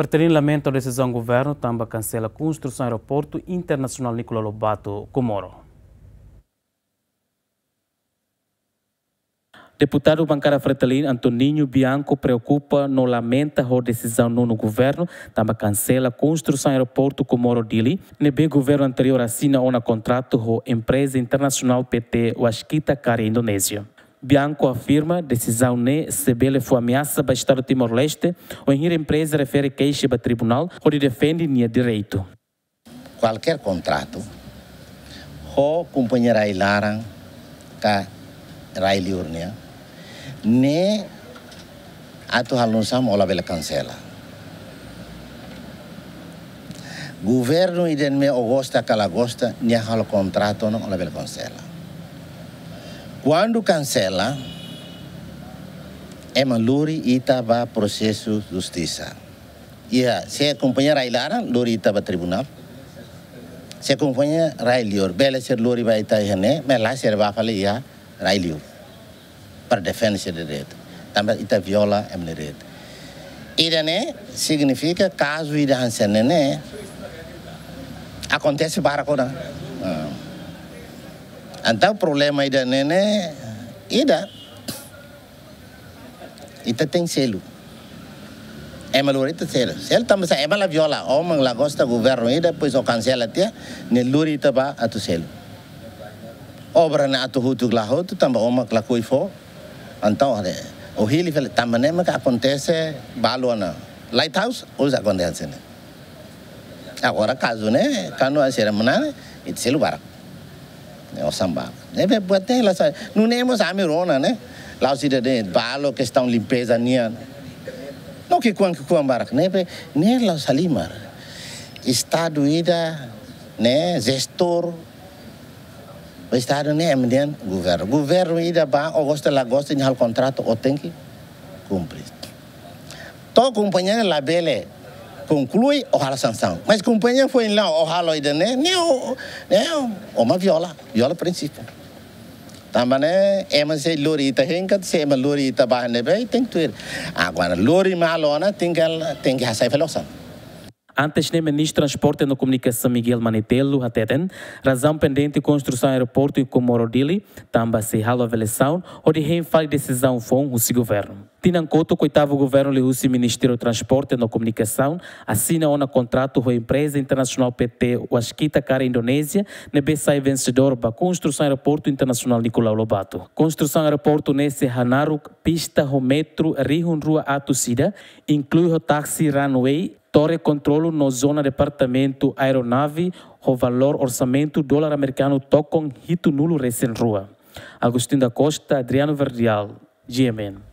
Fartarim lamenta a decisão do governo, também cancela a construção do aeroporto internacional Nicolau Lobato, Comoro. Deputado bancário Fretalin Antoninho Bianco preocupa, não lamenta a decisão no governo, também cancela a construção do aeroporto Comoro Dili. Nebe governo anterior assina um contrato com a empresa internacional PT Waskita Cara Indonésia. Bianco afirma decisão NE, Sebele foi ameaça para Estado Timor-Leste. O a empresa refere queixa para tribunal, onde defende NE direito. Qualquer contrato, o companheiro Ailaran, ka Railiurnia, NE atu halunsam ou bela cancela. Governo e me ogosta calagosta, NE halo contrato não ola bela cancela. Quando cancela, é maluri ita va processo justiça. E ah, se acompanha Railara, lori ita va tribunal. Se acompanha Railior, bela ser lori vai ita hene, mas lá ser va fale ia Railior. Para defender de direito. Também ita viola é direito. Irene significa caso irã né Acontece para coran. Ah. Antau problema ida nene, ida. Ya ita teng selu. Emel luri ita selu. Sel tambah sa emel lah viola. Oh menglagos ta governo ida ya dapat o kansela tia ne luri itu ba atau selu. Obra oh, na atau hutu glaho tu tambah oh menglakui fo. Antau ada. Oh hilir, fel tambah ne mak akontese baluana. Lighthouse ulza oh, kondel sene. Agora caso ne kanu asera menane itu selu barak. Ossambaba. É, é, Até lá, não temos é amirona, né? Lá os cidadãos, balo, questão limpeza, nia Não que quan que quan barak, né? Nem né, lá os alimar. Estado ida, né? Gestor. O Estado nem é mediante governo. Governo ida, ba, ou gosta lá, gosta, o contrato, ou tem que cumprir. Tô acompanhando a labele conclui o ralo sanção. Mas companhia foi lá o ralo ainda, né? Nem o, né? Uma viola, viola princípio. Também né, é mas é lorita, henga de ser é, lorita barne bem tem ter Agora lori malona tem que tem que fazer velocidade. Antes nem ministro transporte e comunicação Miguel Manitelo ateten, razão pendente construção aeroporto e comorodili, tamba se halo avaliação, quem faz decisão foi o governo. Tinancoto, oitavo governo Liúcio e Ministério do Transporte e da Comunicação, assina um contrato com a empresa internacional PT Wasquita Cara Indonésia, na BSAI vencedor para construção do aeroporto internacional Nicolau Lobato. Construção do aeroporto nesse Hanaruk, pista Rometro, Rihun Rua Atusida, inclui o táxi runway, torre controlo na zona departamento aeronave, o valor orçamento dólar americano tocam hito nulo recém rua. Agostinho da Costa, Adriano Verdial, GMN.